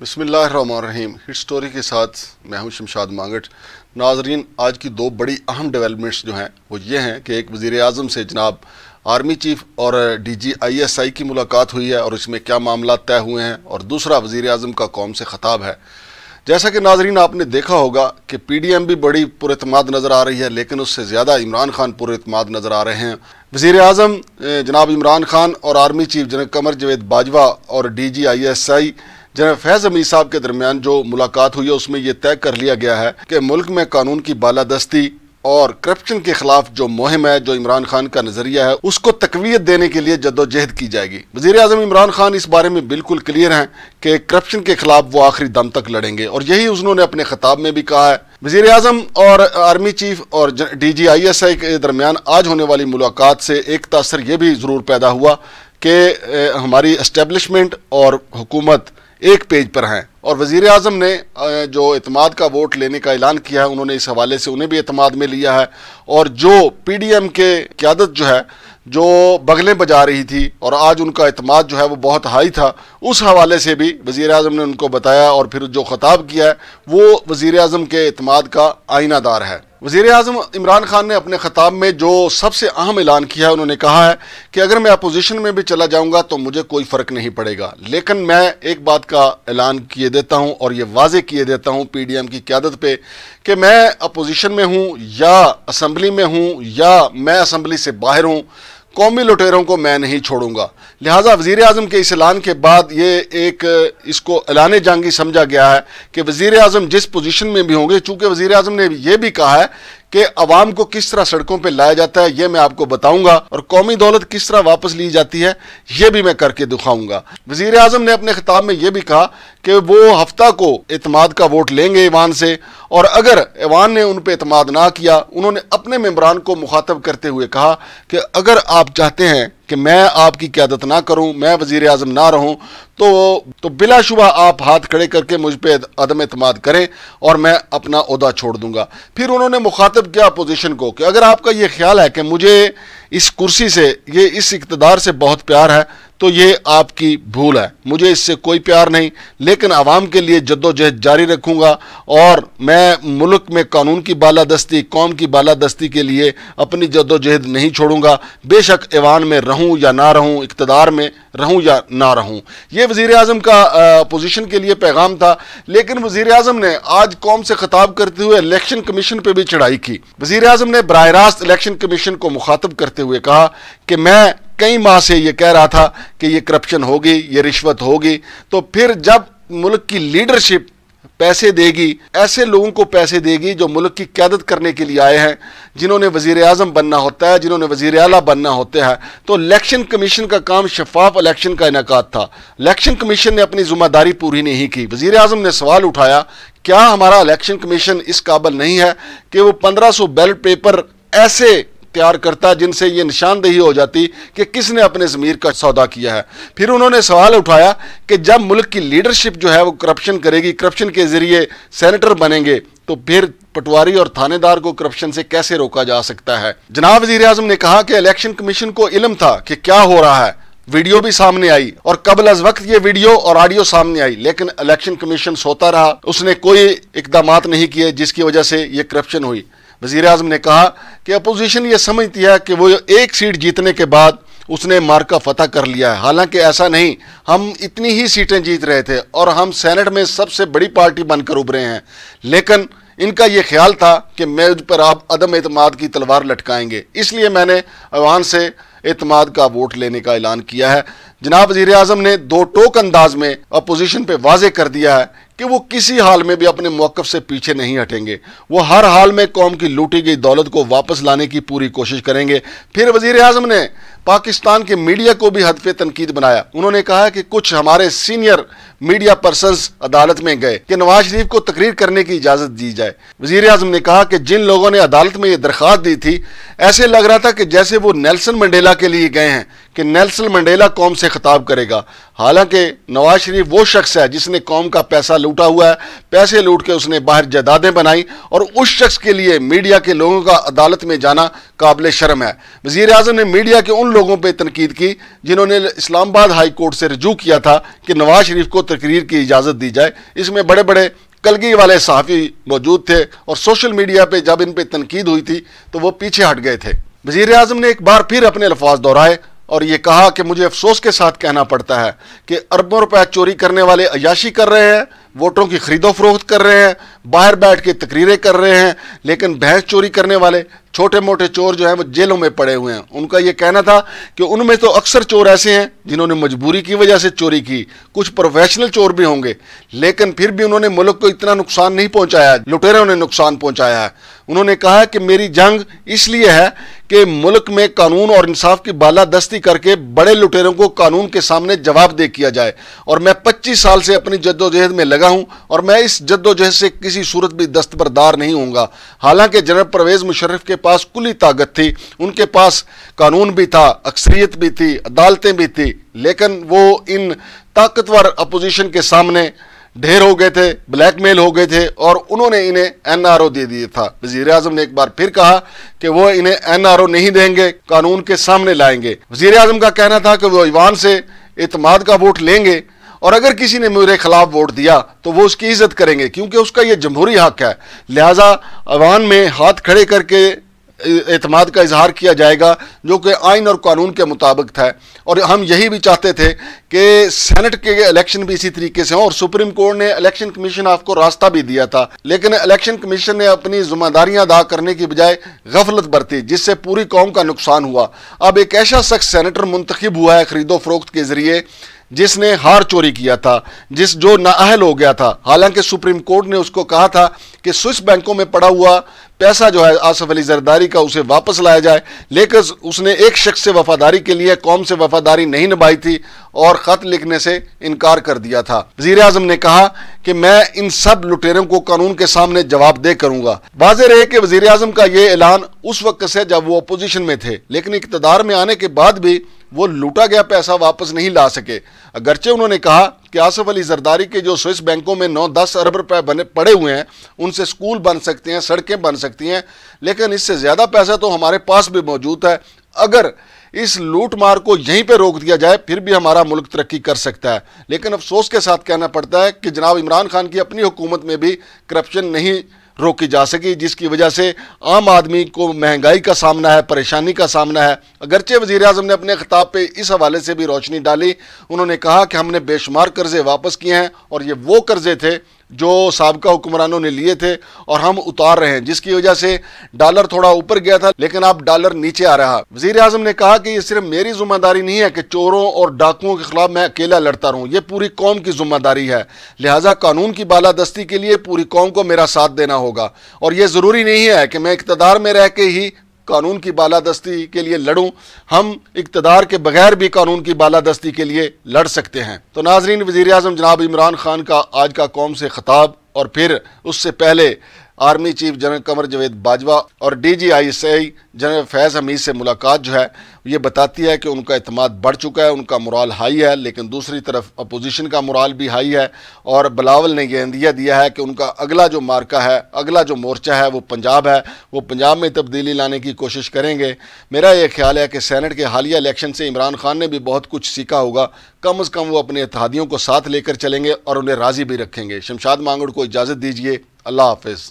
बसमीम hit story के साथ मैं हूं शमशाद मांगट नाजरीन आज की दो बड़ी अहम डेवलपमेंट्स जो हैं वो ये हैं कि एक वज़ी अजम से जनाब आर्मी चीफ और D G I S I की मुलाकात हुई है और इसमें क्या मामला तय हुए हैं और दूसरा वज़ी अजम का कौम से ख़ताब है जैसा कि नाजरीन आपने देखा होगा कि पी डी एम भी बड़ी पुरमाद नज़र आ रही है लेकिन उससे ज़्यादा इमरान खान पुरमाद नज़र आ रहे हैं वज़ी अजम जनाब इमरान खान और army chief general Qamar Javed Bajwa और D G I S I general Faiz Amir साहब के दरमियान जो मुलाकात हुई है उसमें यह तय कर लिया गया है कि मुल्क में कानून की बालादस्ती और करप्शन के खिलाफ जो मुहिम है जो इमरान खान का नजरिया है उसको तकवीत देने के लिए जदोजहद की जाएगी वजीर अजम इमरान खान इस बारे में बिल्कुल क्लियर हैं कि करप्शन के खिलाफ वो आखिरी दम तक लड़ेंगे और यही उन्होंने अपने खिताब में भी कहा है वजीर अजम और आर्मी चीफ और D G I S I के दरमियान आज होने वाली मुलाकात से एक तसर यह भी ज़रूर पैदा हुआ कि हमारी इस्टेबलिशमेंट और हुकूमत एक पेज पर हैं और वजीर अजम ने जो अतमाद का वोट लेने का ऐलान किया है उन्होंने इस हवाले से उन्हें भी अतमाद में लिया है और जो पी डी एम के क्यादत जो है जो बगलें बजा रही थी और आज उनका अतमाद जो है वो बहुत हाई था उस हवाले से भी वज़ी अजम ने उनको बताया और फिर जो ख़ताब किया है वो वज़ी अजम के अतमाद का आइनादार है वज़ी अजम इमरान खान ने अपने ख़ताब में जो सबसे अहम ऐलान किया है उन्होंने कहा है कि अगर मैं अपोजिशन में भी चला जाऊँगा तो मुझे कोई फ़र्क नहीं पड़ेगा लेकिन मैं एक बात का ऐलान किए देता हूँ और ये वाजे किए देता हूँ पी डी एम की क्यादत पर कि मैं अपोजिशन में हूँ या असम्बली में हूँ या मैं असम्बली से बाहर हूँ कौमी लुटेरों को मैं नहीं छोड़ूंगा लिहाजा वजीर अजम के इस ऐलान के बाद ये एक इसको ऐलान जंगी समझा गया है कि वज़ी अजम जिस पोजिशन में भी होंगे चूँकि वज़ी अजम ने यह भी कहा है कि अवाम को किस तरह सड़कों पर लाया जाता है ये मैं आपको बताऊंगा और कौमी दौलत किस तरह वापस ली जाती है ये भी मैं करके दिखाऊंगा वजीर अजम ने अपने खिताब में यह भी कहा कि वो हफ्ता को अतमाद का वोट लेंगे ईवान से और अगर ईवान ने उन पर अतमाद ना किया उन्होंने अपने मम्बरान को मुखातब करते हुए कहा कि अगर आप चाहते हैं कि मैं आपकी क्यादत ना करूं मैं वजीर आजम ना रहूं तो तो बिलाशुबा आप हाथ खड़े करके मुझ पर अदम अतमाद करें और मैं अपना अहदा छोड़ दूंगा फिर उन्होंने मुखातब किया अपोजिशन को कि अगर आपका यह ख्याल है कि मुझे इस कुर्सी से ये इस इकतदार से बहुत प्यार है तो ये आपकी भूल है मुझे इससे कोई प्यार नहीं लेकिन आवाम के लिए जद्दोजहद जारी रखूँगा और मैं मुल्क में कानून की बालादस्ती कौम की बालादस्ती के लिए अपनी जद्दोजहद नहीं छोड़ूंगा बेशक ऐवान में रहूँ या ना रहूँ इकतदार में रहूँ या ना रहूँ ये वज़ी अजम का अपोजिशन के लिए पैगाम था लेकिन वज़ी अजम ने आज कौम से खिताब करते हुए इलेक्शन कमीशन पर भी चढ़ाई की वज़ी अजम ने बरह रास्त इलेक्शन कमीशन को मुखातब करते हुए कहा कि मैं कई माह से ये कह रहा था कि ये करप्शन होगी ये रिश्वत होगी तो फिर जब मुल्क की लीडरशिप पैसे देगी ऐसे लोगों को पैसे देगी जो मुल्क की क्यादत करने के लिए आए हैं जिन्होंने वजीर अजम बनना होता है जिन्होंने वजीर अला बनना होता है तो इलेक्शन कमीशन का काम शफाफ इलेक्शन का इनका था इलेक्शन कमीशन ने अपनी जिम्मेदारी पूरी नहीं की वजीर अजम ने सवाल उठाया क्या हमारा इलेक्शन कमीशन इस काबल नहीं है कि वो पंद्रह सौ बैलेट पेपर ऐसे इख्तियार करता जिनसे ये निशानदेही हो जाती कि किसने अपने ज़मीर का सौदा किया है फिर उन्होंने सवाल उठाया कि जब मुल्क की लीडरशिप जो है वो करप्शन करेगी करप्शन के ज़रिए सेनेटर बनेंगे तो फिर पटवारी और थानेदार को करप्शन से कैसे रोका जा सकता है जनाब वजीर अजम ने कहा कि इलेक्शन कमीशन को इलम था कि क्या हो रहा है वीडियो भी सामने आई और कबल अज वक्त ये वीडियो और ऑडियो सामने आई लेकिन इलेक्शन कमीशन सोता रहा उसने कोई इकदाम नहीं किए जिसकी वजह से ये करप्शन हुई वजीर अजम ने कहा कि अपोजिशन ये समझती है कि वो एक सीट जीतने के बाद उसने मार्का फतह कर लिया है हालांकि ऐसा नहीं हम इतनी ही सीटें जीत रहे थे और हम सेनेट में सबसे बड़ी पार्टी बनकर उभरे हैं लेकिन इनका ये ख्याल था कि मेज पर आप अदम अतमाद की तलवार लटकाएंगे इसलिए मैंने अवान से एतमाद का वोट लेने का ऐलान किया है जनाब वजीर अजम ने दो टोक अंदाज में अपोजिशन पे वाजे कर दिया है कि वो किसी हाल में भी अपने मौकफ से पीछे नहीं हटेंगे वो हर हाल में कौम की लूटी गई दौलत को वापस लाने की पूरी कोशिश करेंगे फिर वजीर अजम ने पाकिस्तान के मीडिया को भी हदफ तनकीद बनाया उन्होंने कहा कि कुछ हमारे सीनियर मीडिया पर्सन अदालत में गए कि नवाज शरीफ को तकरीर करने की इजाजत दी जाए वजीर अजम ने कहा कि जिन लोगों ने अदालत में ये दरख्वास्त दी थी ऐसे लग रहा था कि जैसे वो नेल्सन मंडेला मंडेला के लिए गए हैं कि नेल्सन मंडेला कौम से खिताब करेगा हालांकि नवाज शरीफ वो शख्स है जिसने कौम का पैसा लूटा हुआ है पैसे लूट के उसने बाहर जदादें बनाई और उस शख्स के लिए मीडिया के लोगों का अदालत में जाना काबिल शर्म है वजीर अजम ने मीडिया के उन लोगों पर तनकीद की जिन्होंने इस्लामाबाद हाई कोर्ट से रजू किया था कि नवाज शरीफ को तकरीर की इजाज़त दी जाए इसमें बड़े बड़े कलगी वाले सहाफ़ी मौजूद थे और सोशल मीडिया पर जब इन पर तनकीद हुई थी तो वो पीछे हट गए थे वजीर अजम ने एक बार फिर अपने अल्फाज दोहराए और ये कहा कि मुझे अफसोस के साथ कहना पड़ता है कि अरबों रुपए चोरी करने वाले अयाशी कर रहे हैं वोटों की खरीदो फरोख्त कर रहे हैं बाहर बैठ के तकरीरें कर रहे हैं लेकिन भैंस चोरी करने वाले छोटे मोटे चोर जो हैं वो जेलों में पड़े हुए हैं उनका ये कहना था कि उनमें तो अक्सर चोर ऐसे हैं जिन्होंने मजबूरी की वजह से चोरी की कुछ प्रोफेशनल चोर भी होंगे लेकिन फिर भी उन्होंने मुल्क को इतना नुकसान नहीं पहुंचाया लुटेरों ने नुकसान पहुंचाया है उन्होंने कहा कि मेरी जंग इसलिए है कि मुल्क में कानून और इंसाफ की बालादस्ती करके बड़े लुटेरों को कानून के सामने जवाब दे किया जाए और मैं पच्चीस साल से अपनी जद्दोजहद में लगा लगा हूँ और मैं इस जद्दोजहद से किसी सूरत भी दस्तबरदार नहीं हूँ हालांकि जनरल परवेज़ मुशर्रफ के पास कुली ताकत थी उनके पास कानून भी था अक्सरियत भी थी अदालतें भी थी लेकिन वो इन ताकतवर अपोजिशन के सामने ढेर हो गए थे ब्लैकमेल हो गए थे और उन्होंने इन्हें एन आर ओ दे दिए था वजीर अजम ने एक बार फिर कहा कि वो इन्हें एन आर ओ नहीं देंगे कानून के सामने लाएंगे वजीर अजम का कहना था कि वो ईवान से इतमाद का वोट लेंगे और अगर किसी ने मेरे खिलाफ वोट दिया तो वो उसकी इज्जत करेंगे क्योंकि उसका ये जमहूरी हक है लिहाजा अवान में हाथ खड़े करके अतमाद का इजहार किया जाएगा जो कि आइन और कानून के मुताबिक था और हम यही भी चाहते थे कि सेनेट के इलेक्शन भी इसी तरीके से हों और सुप्रीम कोर्ट ने इलेक्शन कमीशन आपको रास्ता भी दिया था लेकिन इलेक्शन कमीशन ने अपनी जिम्मेदारियां अदा करने की बजाय गफलत बरती जिससे पूरी कौम का नुकसान हुआ अब एक ऐसा शख्स सैनिटर मुंतखब हुआ है खरीदो फरोख्त के जरिए जिसने हार चोरी किया था जिस जो नाअहल हो गया था हालांकि सुप्रीम कोर्ट ने उसको कहा था कि स्विस बैंकों में पड़ा हुआ पैसा जो है आसफ अली जरदारी का उसे वापस लाया जाए लेकिन उसने एक शख्स से वफादारी के लिए कौम से वफादारी नहीं निभाई थी और ख़त लिखने से इनकार कर दिया था वजीर आजम ने कहा कि मैं इन सब लुटेरों को कानून के सामने जवाब दे करूंगा वाजे रहे कि वजीर आजम का ये ऐलान उस वक्त से जब वो अपोजिशन में थे लेकिन इकतदार में आने के बाद भी वो लूटा गया पैसा वापस नहीं ला सके अगरचे उन्होंने कहा कि आसफ अली जरदारी के जो स्विस बैंकों में नौ दस अरब रुपए बने पड़े हुए हैं उनसे स्कूल बन सकते हैं सड़कें बन सकती हैं लेकिन इससे ज़्यादा पैसा तो हमारे पास भी मौजूद है अगर इस लूट मार को यहीं पे रोक दिया जाए फिर भी हमारा मुल्क तरक्की कर सकता है लेकिन अफसोस के साथ कहना पड़ता है कि जनाब इमरान खान की अपनी हुकूमत में भी करप्शन नहीं रोकी जा सकी जिसकी वजह से आम आदमी को महंगाई का सामना है परेशानी का सामना है अगरचे वजीर अजम ने अपने खिताब पर इस हवाले से भी रोशनी डाली उन्होंने कहा कि हमने बेशुमार कर्जे वापस किए हैं और ये वो कर्जे थे जो सबका हुक्मरानों ने लिए थे और हम उतार रहे हैं जिसकी वजह से डॉलर थोड़ा ऊपर गया था लेकिन अब डॉलर नीचे आ रहा वजीर अजम ने कहा कि ये सिर्फ मेरी जिम्मेदारी नहीं है कि चोरों और डाकुओं के खिलाफ मैं अकेला लड़ता रहूं ये पूरी कौम की जिम्मेदारी है लिहाजा कानून की बालादस्ती के लिए पूरी कौम को मेरा साथ देना होगा और यह ज़रूरी नहीं है कि मैं इकतदार में रह के ही कानून की बालादस्ती के लिए लड़ूँ हम इकतदार के बगैर भी कानून की बालादस्ती के लिए लड़ सकते हैं तो नाजरीन वज़ी अजम जनाब इमरान खान का आज का कौम से ख़ताब और फिर उससे पहले army chief general Qamar Javed Bajwa और D G I S I general Faiz Hameed से मुलाकात जो है ये बताती है कि उनका अतमाद बढ़ चुका है उनका मुराल हाई है लेकिन दूसरी तरफ अपोजिशन का मुराल भी हाई है और बलावल ने यह इंदिया दिया है कि उनका अगला जो मार्का है अगला जो मोर्चा है वो पंजाब है वो पंजाब में तब्दीली लाने की कोशिश करेंगे मेरा ये ख्याल है कि सैनट के हालिया इलेक्शन से इमरान खान ने भी बहुत कुछ सीखा होगा कम अज़ कम वो अपने इतिहादियों को साथ लेकर चलेंगे और उन्हें राज़ी भी रखेंगे शमशाद मांगड़ को इजाज़त दीजिए अल्लाह हाफिज़